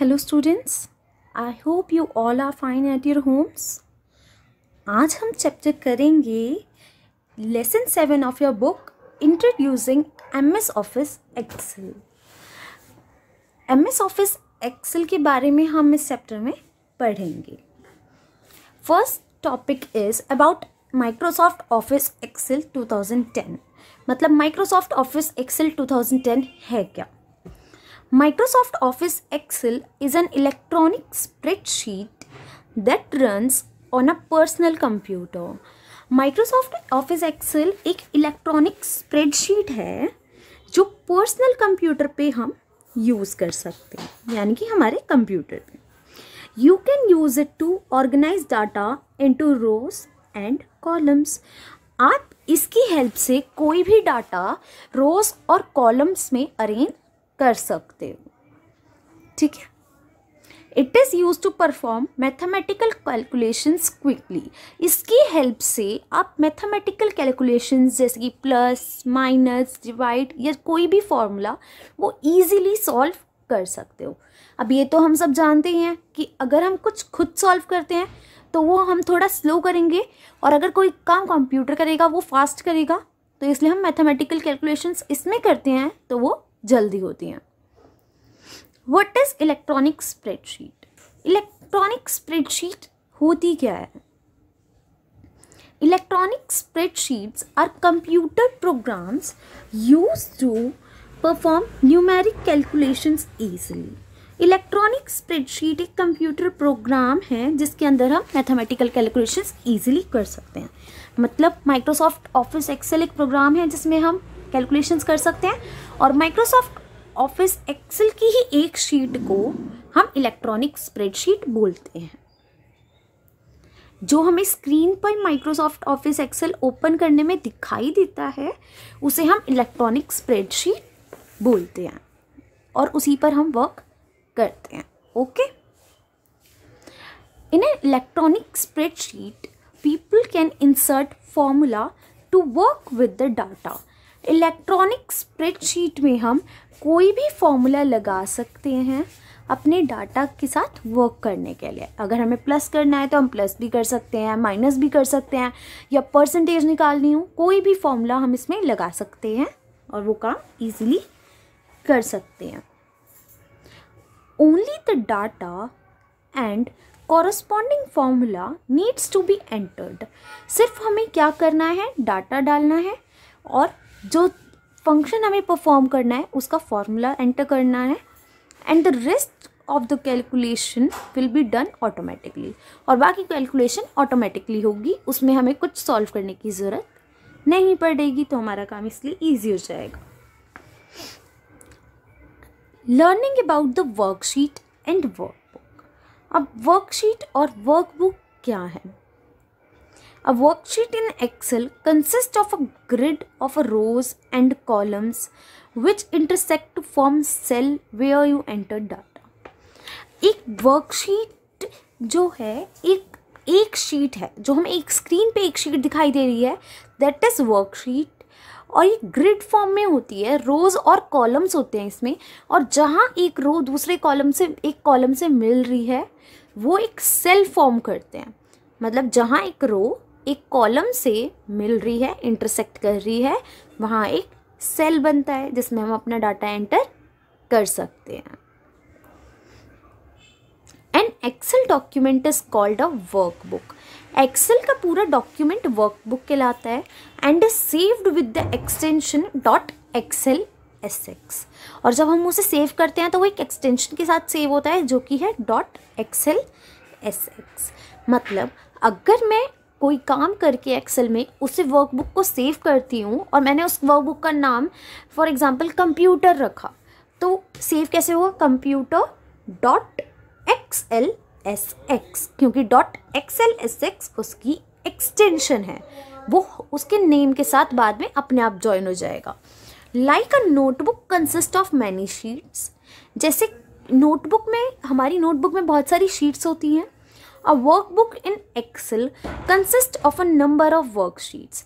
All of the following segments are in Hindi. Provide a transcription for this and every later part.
Hello students I hope you all are fine at your homes आज हम चैप्टर करेंगे lesson seven of your book introducing M S Office Excel M S Office Excel के बारे में हम इस चैप्टर में पढ़ेंगे first topic is about Microsoft Office Excel 2010 मतलब माइक्रोसॉफ्ट ऑफिस एक्सेल 2010 है क्या Microsoft Office Excel is an electronic spreadsheet that runs on a personal computer. Microsoft Office Excel एक इलेक्ट्रॉनिक स्प्रेडशीट है जो पर्सनल कंप्यूटर पे हम यूज़ कर सकते हैं यानी कि हमारे कंप्यूटर पे you can use it to organise data into rows and columns आप इसकी हेल्प से कोई भी डाटा रोज और कॉलम्स में अरेंज कर सकते हो ठीक है it is use to perform mathematical calculations quickly इसकी हेल्प से आप मैथमेटिकल कैलकुलेशंस जैसे कि प्लस माइनस डिवाइड या कोई भी फॉर्मूला वो ईजिली सॉल्व कर सकते हो अब ये तो हम सब जानते ही हैं कि अगर हम कुछ खुद सॉल्व करते हैं तो वो हम थोड़ा स्लो करेंगे और अगर कोई काम कंप्यूटर करेगा वो फास्ट करेगा तो इसलिए हम मैथमेटिकल कैलकुलेशंस इसमें करते हैं तो वो जल्दी होती हैं what is electronic spreadsheet electronic spreadsheet होती क्या है electronic spreadsheets are computer programs use to perform numeric calculations easily electronic spreadsheet एक कंप्यूटर प्रोग्राम है जिसके अंदर हम मैथमेटिकल कैलकुलेशंस ईजिली कर सकते हैं मतलब माइक्रोसॉफ्ट ऑफिस एक्सेल एक प्रोग्राम है जिसमें हम कैलकुलेशंस कर सकते हैं और माइक्रोसॉफ्ट ऑफिस एक्सेल की ही एक शीट को हम इलेक्ट्रॉनिक स्प्रेडशीट बोलते हैं जो हमें स्क्रीन पर माइक्रोसॉफ्ट ऑफिस एक्सेल ओपन करने में दिखाई देता है उसे हम इलेक्ट्रॉनिक स्प्रेडशीट बोलते हैं और उसी पर हम वर्क करते हैं okay in a electronic spreadsheet people can insert formula to work with the data electronic spreadsheet में हम कोई भी फॉर्मूला लगा सकते हैं अपने डाटा के साथ वर्क करने के लिए अगर हमें प्लस करना है तो हम प्लस भी कर सकते हैं माइनस भी कर सकते हैं या परसेंटेज निकालनी हो कोई भी फॉर्मूला हम इसमें लगा सकते हैं और वो काम ईजिली कर सकते हैं only the data and corresponding formula needs to be entered सिर्फ हमें क्या करना है डाटा डालना है और जो फंक्शन हमें परफॉर्म करना है उसका फॉर्मूला एंटर करना है and the rest of the calculation will be done automatically और बाकी कैलकुलेशन ऑटोमेटिकली होगी उसमें हमें कुछ सॉल्व करने की ज़रूरत नहीं पड़ेगी तो हमारा काम इसलिए ईजी हो जाएगा learning about the worksheet and book अब वर्कशीट और वर्कबुक क्या है A worksheet in Excel consists of a grid of a rows and columns which intersect to form cell where you enter data. एक worksheet जो है एक एक sheet है जो हमें एक screen पे एक sheet दिखाई दे रही है that is worksheet और ये grid form में होती है rows और columns होते हैं इसमें और जहाँ एक row दूसरे column से एक column से मिल रही है वो एक cell form करते हैं मतलब जहाँ एक row एक कॉलम से मिल रही है इंटरसेक्ट कर रही है वहाँ एक सेल बनता है जिसमें हम अपना डाटा एंटर कर सकते हैं an Excel document is called a workbook Excel का पूरा डॉक्यूमेंट वर्कबुक कहलाता है and is saved with the extension dot Excel S X और जब हम उसे सेव करते हैं तो वो एक एक्सटेंशन के साथ सेव होता है जो कि है डॉट एक्सेल एस एक्स मतलब अगर मैं कोई काम करके एक्सेल में उसे वर्कबुक को सेव करती हूँ और मैंने उस वर्कबुक का नाम फॉर एग्ज़ाम्पल कंप्यूटर रखा तो सेव कैसे होगा computer dot X L S X क्योंकि dot X L S X उसकी एक्सटेंशन है वो उसके नेम के साथ बाद में अपने आप ज्वाइन हो जाएगा like a notebook consist of many sheets जैसे नोटबुक में हमारी नोटबुक में बहुत सारी शीट्स होती हैं A workbook in Excel consists of a number of worksheets.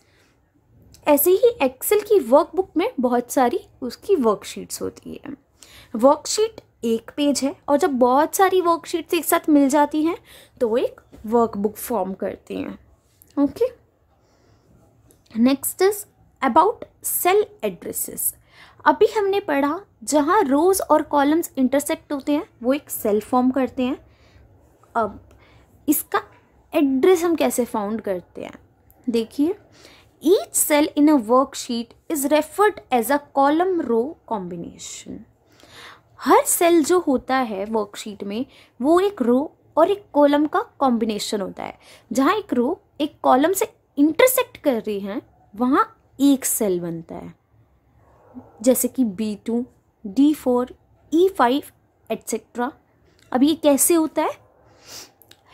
ऐसे ही एक्सेल की वर्कबुक में बहुत सारी उसकी वर्कशीट्स होती है वर्कशीट एक पेज है और जब बहुत सारी वर्कशीट्स एक साथ मिल जाती हैं तो वो एक वर्कबुक फॉर्म करती हैं okay next is about cell addresses अभी हमने पढ़ा जहाँ रोज और कॉलम्स इंटरसेक्ट होते हैं वो एक सेल फॉर्म करते हैं अब इसका एड्रेस हम कैसे फाउंड करते हैं देखिए each cell in a worksheet is referred as a column row combination हर सेल जो होता है वर्कशीट में वो एक रो और एक कॉलम का कॉम्बिनेशन होता है जहाँ एक रो एक कॉलम से इंटरसेक्ट कर रही हैं वहाँ एक सेल बनता है जैसे कि B two D four E five etcetera अब ये कैसे होता है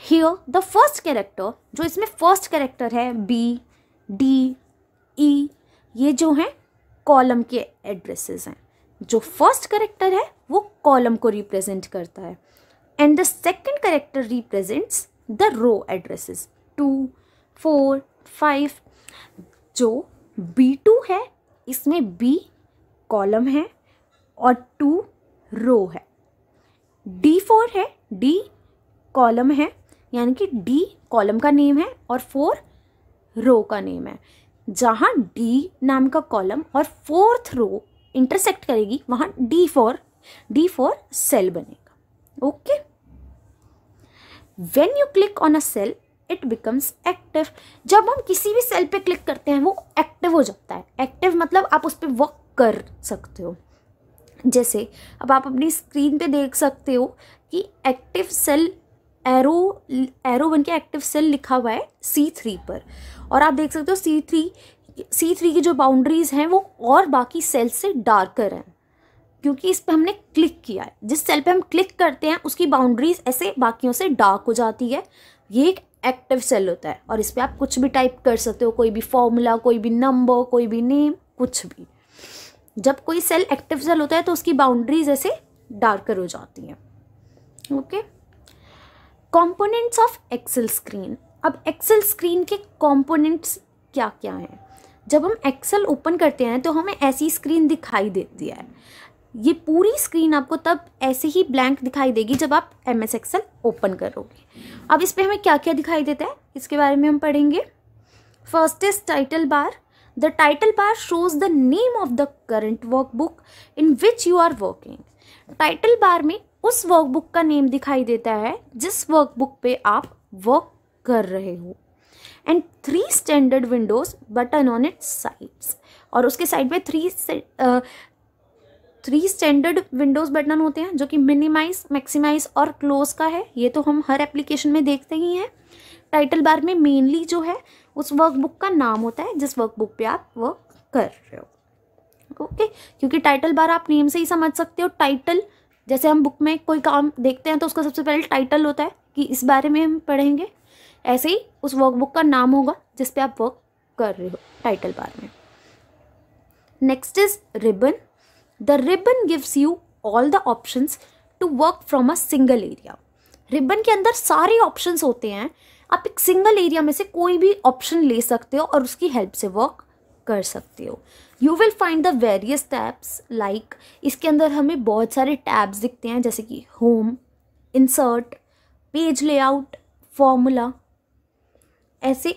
हियर द फर्स्ट कैरेक्टर जो इसमें फर्स्ट कैरेक्टर है बी डी ई ये जो हैं कॉलम के एड्रेसेस हैं जो फर्स्ट करेक्टर है वो कॉलम को रिप्रेजेंट करता है and the second character represents the row addresses two four five जो बी टू है इसमें बी कॉलम है और टू रो है डी फोर है डी कॉलम है यानी कि डी कॉलम का नेम है और फोर रो का नेम है जहाँ डी नाम का कॉलम और फोर्थ रो इंटरसेक्ट करेगी वहाँ D four D four cell बनेगा okay when you click on a cell it becomes active जब हम किसी भी सेल पे क्लिक करते हैं वो एक्टिव हो जाता है एक्टिव मतलब आप उस पर वर्क कर सकते हो जैसे अब आप अपनी स्क्रीन पे देख सकते हो कि एक्टिव सेल एरो एरो बन के एक्टिव सेल लिखा हुआ है सी थ्री पर और आप देख सकते हो सी थ्री सी थ्री की जो बाउंड्रीज हैं वो और बाकी सेल से डार्कर हैं क्योंकि इस पर हमने क्लिक किया है जिस सेल पे हम क्लिक करते हैं उसकी बाउंड्रीज ऐसे बाकियों से डार्क हो जाती है ये एक एक्टिव सेल होता है और इस पर आप कुछ भी टाइप कर सकते हो कोई भी फॉर्मूला कोई भी नंबर कोई भी नेम कुछ भी जब कोई सेल एक्टिव सेल होता है तो उसकी बाउंड्रीज ऐसे डार्कर हो जाती हैं okay okay? Components of Excel screen अब एक्सेल स्क्रीन के कॉम्पोनेंट्स क्या क्या हैं जब हम एक्सेल ओपन करते हैं तो हमें ऐसी स्क्रीन दिखाई देती है ये पूरी स्क्रीन आपको तब ऐसे ही ब्लैंक दिखाई देगी जब आप एम एस एक्सेल ओपन करोगे अब इस पर हमें क्या क्या दिखाई देता है इसके बारे में हम पढ़ेंगे first is title bar the title bar shows the name of the current work book in which you are working title bar में उस वर्कबुक का नेम दिखाई देता है जिस वर्कबुक पे आप वर्क कर रहे हो and three standard windows button on it sides और उसके साइड पे three three standard windows button होते हैं जो कि मिनिमाइज मैक्सिमाइज और क्लोज का है ये तो हम हर एप्लीकेशन में देखते ही हैं टाइटल बार में मेनली जो है उस वर्कबुक का नाम होता है जिस वर्कबुक पे आप वर्क कर रहे हो ओके okay? क्योंकि टाइटल बार आप नेम से ही समझ सकते हो टाइटल जैसे हम बुक में कोई काम देखते हैं तो उसका सबसे पहले टाइटल होता है कि इस बारे में हम पढ़ेंगे ऐसे ही उस वर्कबुक का नाम होगा जिस पे आप वर्क कर रहे हो टाइटल बार में next is ribbon the ribbon gives you all the options to work from a single area ribbon के अंदर सारे ऑप्शंस होते हैं आप एक सिंगल एरिया में से कोई भी ऑप्शन ले सकते हो और उसकी हेल्प से वर्क कर सकते हो you will find the various tabs like इसके अंदर हमें बहुत सारे टैब्स दिखते हैं जैसे कि home insert page layout formula ऐसे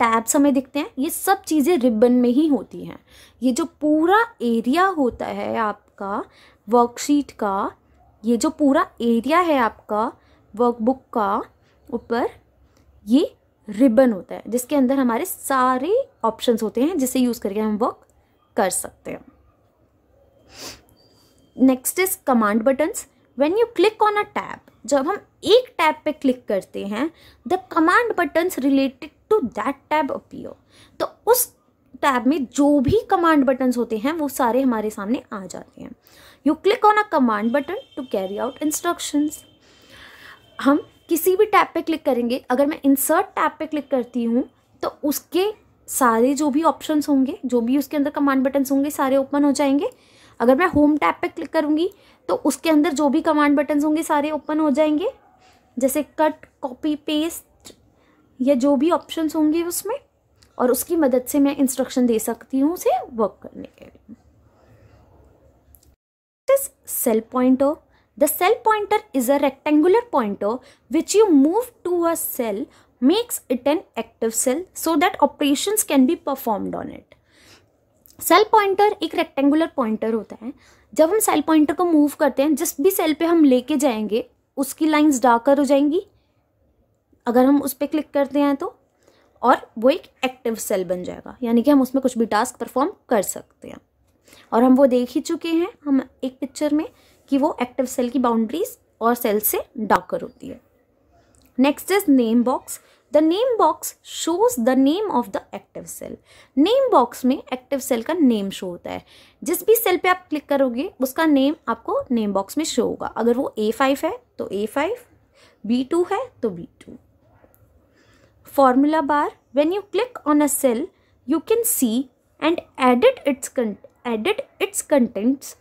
टैब्स हमें दिखते हैं ये सब चीज़ें रिबन में ही होती हैं ये जो पूरा एरिया होता है आपका वर्कशीट का ये जो पूरा एरिया है आपका वर्कबुक का ऊपर ये रिबन होता है जिसके अंदर हमारे सारे ऑप्शंस होते हैं जिसे यूज़ करके हम वर्क कर सकते हैं next is command buttons when you click on a tab जब हम एक टैब पे क्लिक करते हैं the command buttons related to that tab appear तो उस टैब में जो भी कमांड बटन्स होते हैं वो सारे हमारे सामने आ जाते हैं you click on a command button to carry out instructions हम किसी भी टैब पे क्लिक करेंगे अगर मैं इंसर्ट टैब पे क्लिक करती हूँ तो उसके सारे जो भी ऑप्शंस होंगे जो भी उसके अंदर कमांड बटन्स होंगे सारे ओपन हो जाएंगे अगर मैं होम टैब पे क्लिक करूँगी तो उसके अंदर जो भी कमांड बटन्स होंगे सारे ओपन हो जाएंगे जैसे कट कॉपी पेस्ट या जो भी ऑप्शंस होंगे उसमें और उसकी मदद से मैं इंस्ट्रक्शन दे सकती हूँ उसे वर्क करने के लिए cell pointer the cell pointer is a rectangular pointer which you move to a cell makes it an active cell so that operations can be performed on it cell pointer एक रेक्टेंगुलर पॉइंटर होता है जब हम सेल पॉइंटर को मूव करते हैं जिस भी सेल पे हम लेके जाएंगे उसकी लाइंस डार्कर हो जाएंगी अगर हम उस पर क्लिक करते हैं तो और वो एक एक्टिव सेल बन जाएगा यानी कि हम उसमें कुछ भी टास्क परफॉर्म कर सकते हैं और हम वो देख ही चुके हैं हम एक पिक्चर में कि वो एक्टिव सेल की बाउंड्रीज और सेल से डार्कर होती है next is name box the name box shows the name of the active cell name box में एक्टिव सेल का नेम शो होता है जिस भी सेल पे आप क्लिक करोगे उसका नेम आपको नेम बॉक्स में शो होगा अगर वो ए फाइव है तो ए फाइव बी टू है तो B two formula bar when you click on a cell you can see and edit its edit its contents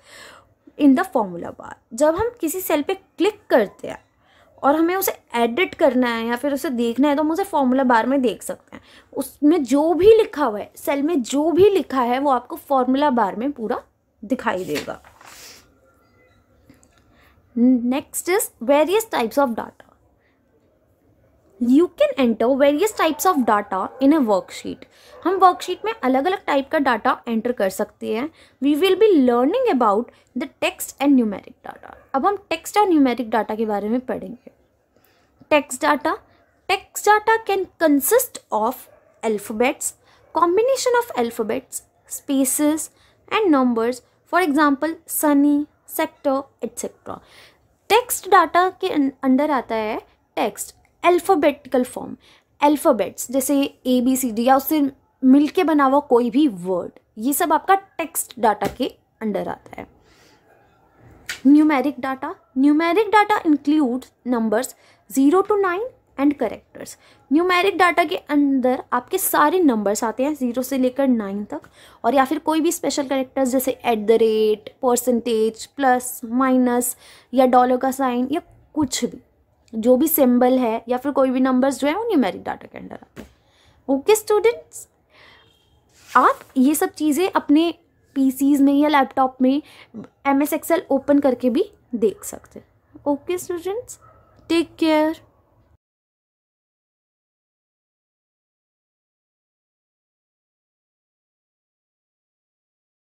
in the formula bar जब हम किसी सेल पे क्लिक करते हैं और हमें उसे एडिट करना है या फिर उसे देखना है तो हम उसे फॉर्मूला बार में देख सकते हैं उसमें जो भी लिखा हुआ है सेल में जो भी लिखा है वो आपको फॉर्मूला बार में पूरा दिखाई देगा next is various types of data you can enter various types of data in a worksheet हम वर्कशीट में अलग अलग टाइप का डाटा एंटर कर सकते हैं we will be learning about the text and numeric data अब हम टेक्स्ट और न्यूमेरिक डाटा के बारे में पढ़ेंगे text data text data can consist of alphabets combination of alphabets spaces and numbers for example sunny sector etc text data के अंडर आता है टेक्स्ट अल्फ़ाबेटिकल फॉर्म अल्फ़ाबेट्स जैसे ए बी सी डी या उससे मिल के बना हुआ कोई भी वर्ड ये सब आपका टेक्स्ट डाटा के अंडर आता है numeric data numeric data include numbers zero to nine and characters numeric data के अंदर आपके सारे नंबर्स आते हैं ज़ीरो से लेकर नाइन तक और या फिर कोई भी स्पेशल करेक्टर्स जैसे at the rate percentage plus minus या डॉलर का साइन या कुछ भी जो भी सिंबल है या फिर कोई भी नंबर्स जो है वो न्यूमेरिक डाटा के अंदर आते हैं ओके स्टूडेंट्स आप ये सब चीज़ें अपने पी में या लैपटॉप में एम एस ओपन करके भी देख सकते हैं ओके स्टूडेंट्स Take care.